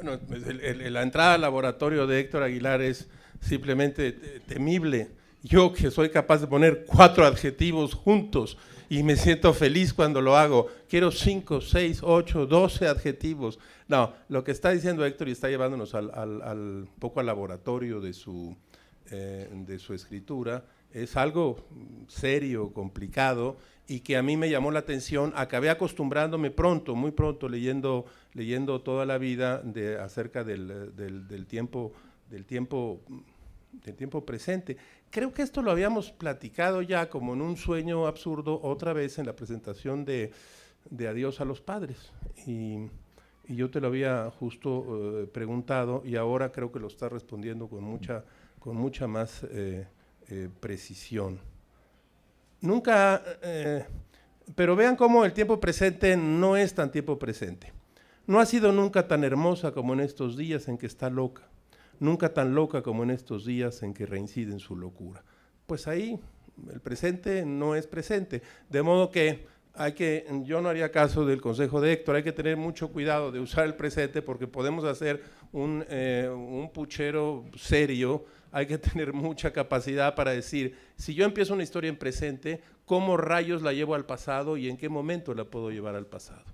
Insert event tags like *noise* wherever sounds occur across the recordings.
Bueno, pues, la entrada al laboratorio de Héctor Aguilar es simplemente temible. Yo que soy capaz de poner cuatro adjetivos juntos y me siento feliz cuando lo hago. Quiero cinco, seis, ocho, doce adjetivos. No, lo que está diciendo Héctor y está llevándonos al, poco al laboratorio de su eh, escritura es algo serio, complicado y que a mí me llamó la atención. Acabé acostumbrándome pronto, muy pronto, leyendo, leyendo toda la vida de, acerca del, tiempo, del, tiempo, del tiempo presente. Creo que esto lo habíamos platicado ya como en un sueño absurdo otra vez en la presentación de, Adiós a los Padres. Y, yo te lo había justo eh, preguntado y ahora creo que lo estás respondiendo con mucha, con mucha más... Eh, eh, precisión. Nunca, eh, pero vean cómo el tiempo presente no es tan tiempo presente. No ha sido nunca tan hermosa como en estos días en que está loca, nunca tan loca como en estos días en que reincide en su locura. Pues ahí el presente no es presente. De modo que hay que, yo no haría caso del consejo de Héctor, hay que tener mucho cuidado de usar el presente porque podemos hacer eh, un, puchero serio, hay que *laughs* tener mucha capacidad para decir, si yo empiezo una historia en presente, ¿cómo rayos la llevo al pasado y en qué momento la puedo llevar al pasado?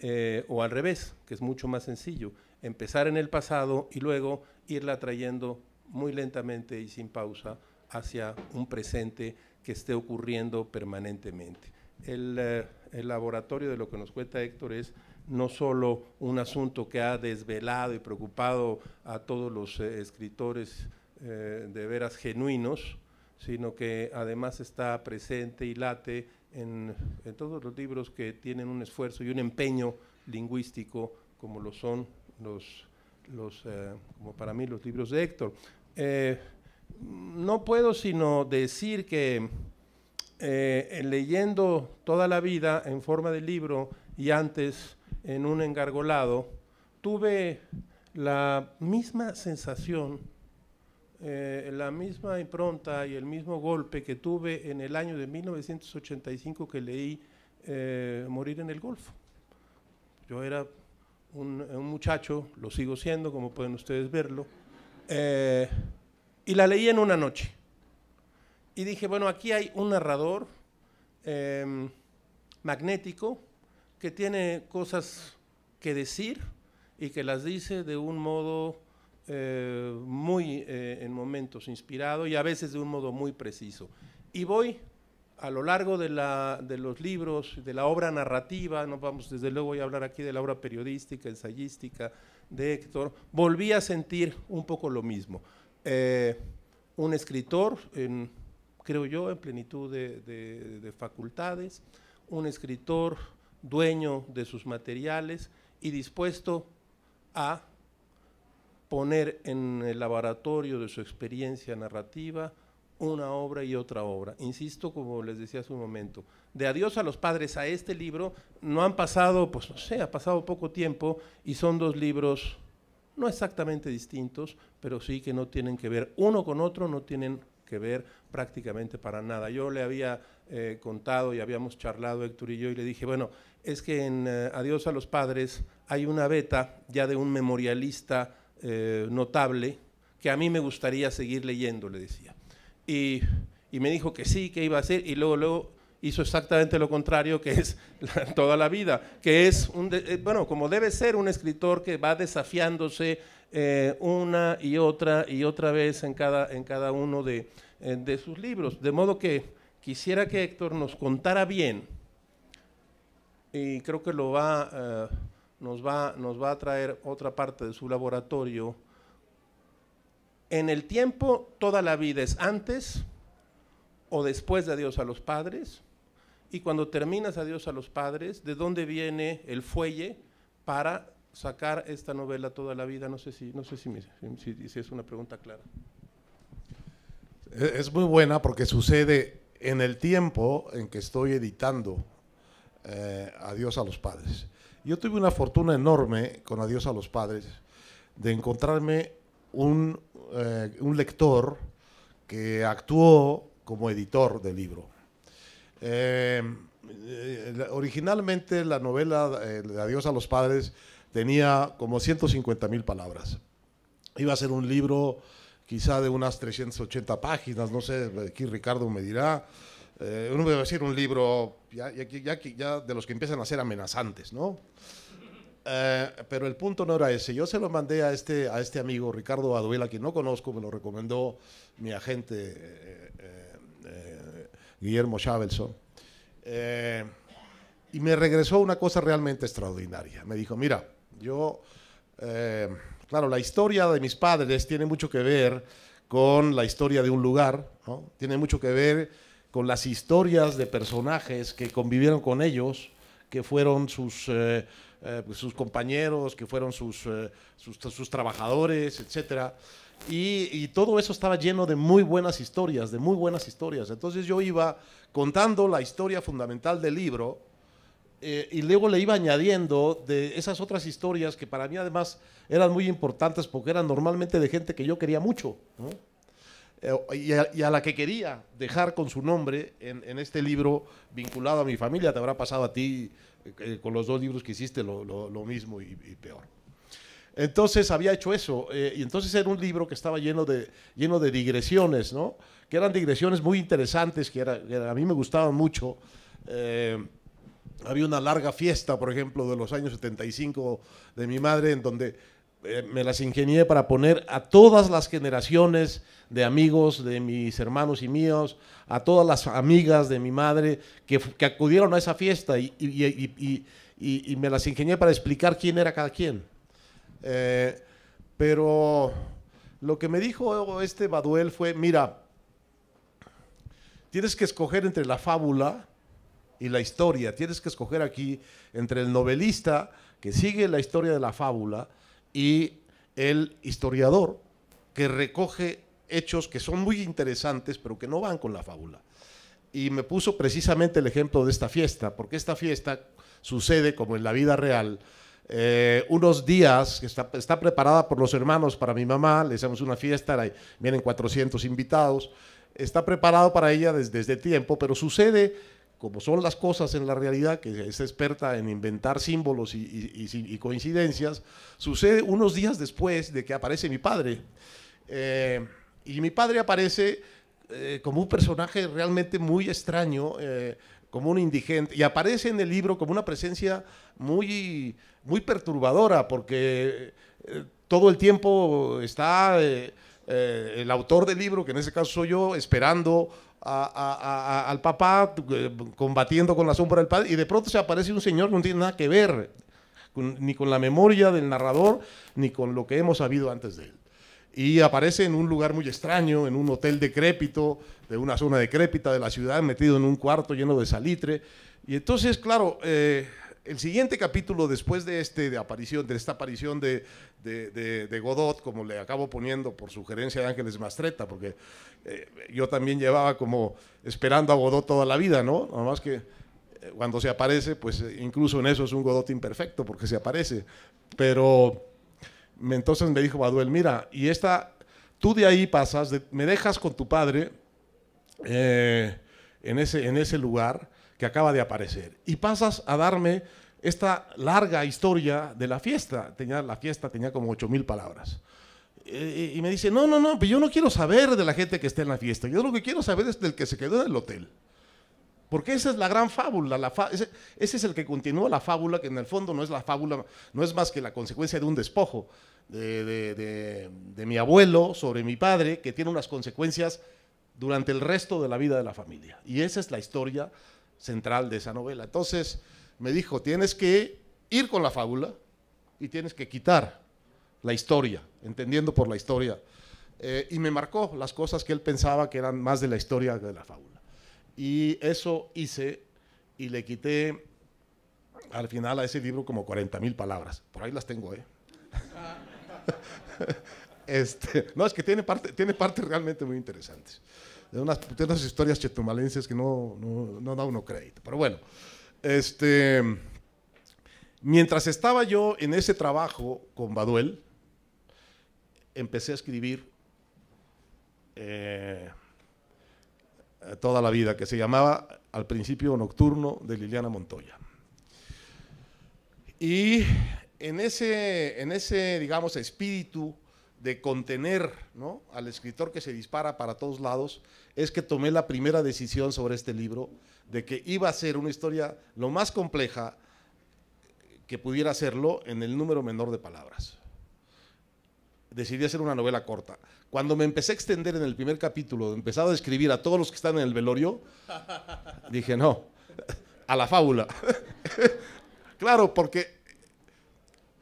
Eh, o al revés, que es mucho más sencillo, empezar en el pasado y luego irla trayendo muy lentamente y sin pausa hacia un presente que esté ocurriendo permanentemente. El, eh, el laboratorio de lo que nos cuenta Héctor es no solo un asunto que ha desvelado y preocupado a todos los eh, escritores eh, de veras genuinos, sino que además está presente y late en, todos los libros que tienen un esfuerzo y un empeño lingüístico como lo son los, eh, como para mí los libros de Héctor. no puedo sino decir que leyendo toda la vida en forma de libro y antes en un engargolado, tuve la misma sensación, eh, la misma impronta y el mismo golpe que tuve en el año de 1985 que leí eh, Morir en el Golfo. Yo era un, muchacho, lo sigo siendo, como pueden ustedes verlo, eh, y la leí en una noche. Y dije, bueno, aquí hay un narrador magnético, que tiene cosas que decir y que las dice de un modo eh, muy eh, en momentos inspirado y a veces de un modo muy preciso. Y voy a lo largo de, la, de, los libros, de la obra narrativa, no vamos, desde luego voy a hablar aquí de la obra periodística, ensayística de Héctor, volví a sentir un poco lo mismo. Eh, un escritor, creo yo, en plenitud de facultades, un escritor dueño de sus materiales y dispuesto a poner en el laboratorio de su experiencia narrativa una obra y otra obra. Insisto, como les decía hace un momento, de Adiós a los Padres a este libro no han pasado, pues no sé, ha pasado poco tiempo y son dos libros no exactamente distintos, pero sí que no tienen que ver uno con otro, no tienen que ver prácticamente para nada. Yo le había eh, contado y habíamos charlado Héctor y yo y le dije, bueno, es que en eh, Adiós a los Padres hay una beta ya de un memorialista eh, notable que a mí me gustaría seguir leyendo, le decía. Y, me dijo que sí, que iba a hacer y luego, hizo exactamente lo contrario que es *laughs* toda la vida, que es, un bueno, como debe ser un escritor que va desafiándose eh, una y otra y otra vez en cada, en cada uno eh, de, sus libros. De modo que quisiera que Héctor nos contara bien, y creo que lo va, eh, nos, va, nos va a traer otra parte de su laboratorio. En el tiempo, toda la vida es antes o después de adiós a los padres. Y cuando terminas adiós a los padres, ¿de dónde viene el fuelle para sacar esta novela toda la vida? No sé si, no sé si, es una pregunta clara. Es muy buena porque sucede en el tiempo en que estoy editando eh, Adiós a los Padres. Yo tuve una fortuna enorme con Adiós a los Padres de encontrarme un, eh, lector que actuó como editor del libro. Eh, originalmente la novela de Adiós a los Padres tenía como 150 mil palabras. Iba a ser un libro quizá de unas 380 páginas, no sé, aquí Ricardo me dirá. Eh, uno me va a decir un libro ya, de los que empiezan a ser amenazantes, ¿no? Eh, pero el punto no era ese. Yo se lo mandé a este, a este amigo Ricardo Aduela, quien no conozco, me lo recomendó mi agente eh, Guillermo Chavelson. y me regresó una cosa realmente extraordinaria. Me dijo, mira, yo, eh, claro, la historia de mis padres tiene mucho que ver con la historia de un lugar, tiene mucho que ver con las historias de personajes que convivieron con ellos, que fueron sus, eh, eh, pues, sus compañeros, que fueron sus, sus, trabajadores, etc. Y, y, todo eso estaba lleno de muy buenas historias, de muy buenas historias. Entonces yo iba contando la historia fundamental del libro eh, y luego le iba añadiendo de esas otras historias que para mí además eran muy importantes porque eran normalmente de gente que yo quería mucho, ¿no? Eh, y, a, la que quería dejar con su nombre en, este libro vinculado a mi familia. Te habrá pasado a ti eh, con los dos libros que hiciste lo, mismo y, peor. Entonces había hecho eso, y entonces era un libro que estaba lleno de, lleno de digresiones, ¿no? Que eran digresiones muy interesantes, que, era, que a mí me gustaban mucho había una larga fiesta, por ejemplo, de los años 75 de mi madre, en donde eh, me las ingenié para poner a todas las generaciones de amigos de mis hermanos y míos, a todas las amigas de mi madre que, acudieron a esa fiesta y, me las ingenié para explicar quién era cada quien. Eh, pero lo que me dijo este Baduel fue, mira, tienes que escoger entre la fábula, y la historia. Tienes que escoger aquí entre el novelista que sigue la historia de la fábula y el historiador que recoge hechos que son muy interesantes pero que no van con la fábula. Y me puso precisamente el ejemplo de esta fiesta, porque esta fiesta sucede como en la vida real. Eh, unos días, que está, preparada por los hermanos para mi mamá, le hacemos una fiesta, vienen 400 invitados, está preparado para ella desde, desde tiempo, pero sucede como son las cosas en la realidad, que es experta en inventar símbolos y, coincidencias, sucede unos días después de que aparece mi padre. Eh, y mi padre aparece eh, como un personaje realmente muy extraño, eh, como un indigente, y aparece en el libro como una presencia muy, muy perturbadora, porque todo el tiempo está... el autor del libro, que en ese caso soy yo, esperando al papá eh, combatiendo con la sombra del padre y de pronto se aparece un señor que no tiene nada que ver ni con la memoria del narrador ni con lo que hemos sabido antes de él. Y aparece en un lugar muy extraño, en un hotel decrépito, de una zona decrépita de la ciudad, metido en un cuarto lleno de salitre. Y entonces, claro, eh, el siguiente capítulo después de este de aparición, de esta aparición de, Godot, como le acabo poniendo por sugerencia de Ángeles Mastreta, porque eh, yo también llevaba como esperando a Godot toda la vida, ¿no? Nada más que eh, cuando se aparece, pues eh, incluso en eso es un Godot imperfecto, porque se aparece. Pero entonces me dijo Baduel, mira, y esta, tú de ahí pasas, me dejas con tu padre en, ese, en ese lugar que acaba de aparecer. Y pasas a darme esta larga historia de la fiesta. Tenía, la fiesta tenía como 8.000 palabras. Eh, y me dice, no, no, no, pero pues yo no quiero saber de la gente que está en la fiesta. Yo lo que quiero saber es del que se quedó en el hotel. Porque esa es la gran fábula, la ese, es el que continúa la fábula, que en el fondo no es la fábula, no es más que la consecuencia de un despojo de, de mi abuelo sobre mi padre, que tiene unas consecuencias durante el resto de la vida de la familia. Y esa es la historia central de esa novela. Entonces me dijo, tienes que ir con la fábula y tienes que quitar la historia, entendiendo por la historia. Eh, y me marcó las cosas que él pensaba que eran más de la historia que de la fábula. Y eso hice y le quité al final a ese libro como 40 mil palabras. Por ahí las tengo, ¿eh? Ah. *laughs* Este, no, es que tiene, tiene partes realmente muy interesantes de unas, historias chetumalenses que no, da uno crédito. Pero bueno, este, mientras estaba yo en ese trabajo con Baduel, empecé a escribir eh, eh, toda la vida, que se llamaba Al principio nocturno de Liliana Montoya. Y en ese, en ese digamos, espíritu de contener al escritor que se dispara para todos lados, es que tomé la primera decisión sobre este libro, de que iba a ser una historia lo más compleja que pudiera hacerlo en el número menor de palabras. Decidí hacer una novela corta. Cuando me empecé a extender en el primer capítulo, empezaba a escribir a todos los que están en el velorio, *laughs* dije, no, a la fábula. *laughs* claro, porque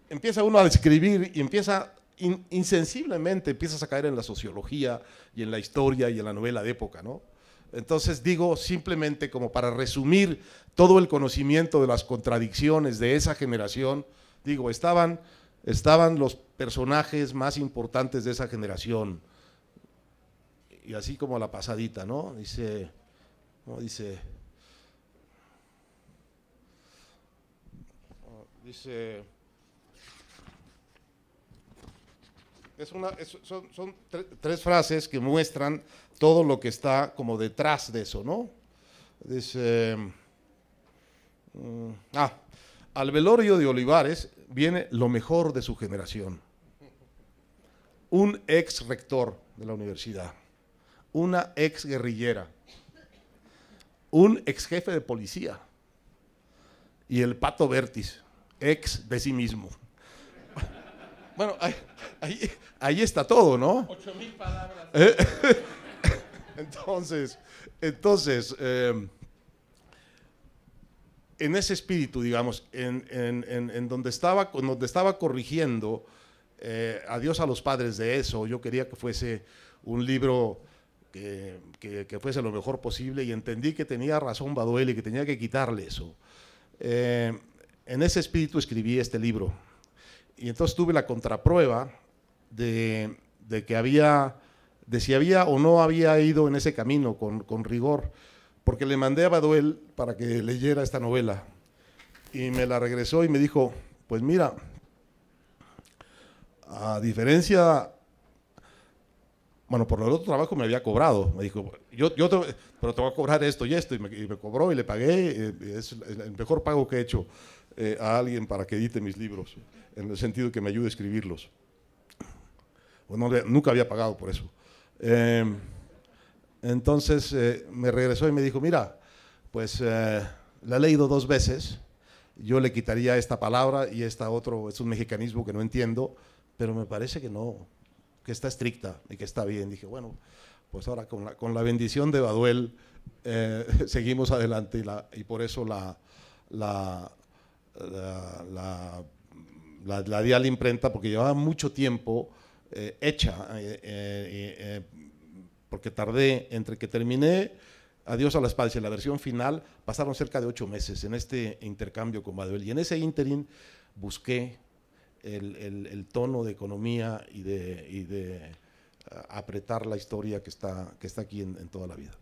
empieza uno a escribir y empieza insensiblemente empiezas a caer en la sociología y en la historia y en la novela de época, ¿no? Entonces digo simplemente como para resumir todo el conocimiento de las contradicciones de esa generación, digo, estaban, estaban los personajes más importantes de esa generación. Y así como la pasadita, ¿no? Dice, dice, ah, dice Es una, son, son tres frases que muestran todo lo que está como detrás de eso, ¿no? Dice, mm, ah, al velorio de Olivares viene lo mejor de su generación. Un ex rector de la universidad, una ex guerrillera, un ex jefe de policía y el pato Vértiz, ex de sí mismo. Bueno, ahí, está todo, ¿no? Ocho mil palabras. Eh, *laughs* entonces, entonces em, en ese espíritu, digamos, en, en, en, donde, estaba, donde estaba corrigiendo eh, a Dios a los padres de eso, yo quería que fuese un libro que, fuese lo mejor posible y entendí que tenía razón Baduel y que tenía que quitarle eso. Eh, en ese espíritu escribí este libro y entonces tuve la contraprueba de, que había, de si había o no había ido en ese camino con, rigor, porque le mandé a Baduel para que leyera esta novela y me la regresó y me dijo, pues mira, a diferencia, bueno, por el otro trabajo me había cobrado, me dijo, yo, yo pero te voy a cobrar esto y esto, y me, cobró y le pagué, eh, es el mejor pago que he hecho eh, a alguien para que edite mis libros, en el sentido que me ayude a escribirlos. Bueno, nunca había pagado por eso. Em, entonces eh, me regresó y me dijo, mira, pues eh, la he leído dos veces, yo le quitaría esta palabra y esta otro, es un mexicanismo que no entiendo, pero me parece que no, que está estricta y que está bien. Dije, bueno, pues ahora con la, bendición de Baduel *laughs* seguimos adelante y, por eso la, la, la, di a la imprenta porque llevaba mucho tiempo eh, hecha, eh, eh, porque tardé entre que terminé Adiós a la espalda y la versión final, pasaron cerca de ocho meses en este intercambio con Baduel. Y en ese ínterin busqué el, tono de economía y de, de apretar la historia que está, que está aquí en toda la vida.